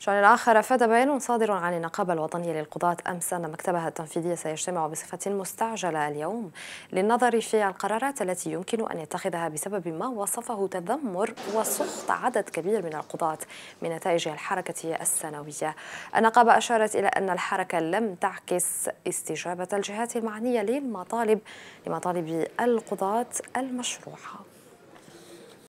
شأن آخر أفاد بيان صادر عن النقابة الوطنية للقضاة أمس أن مكتبها التنفيذي سيجتمع بصفة مستعجلة اليوم للنظر في القرارات التي يمكن أن يتخذها بسبب ما وصفه تذمر وسخط عدد كبير من القضاة من نتائج الحركة السنوية النقابة أشارت إلى أن الحركة لم تعكس استجابة الجهات المعنية للمطالب لمطالب القضاة المشروعة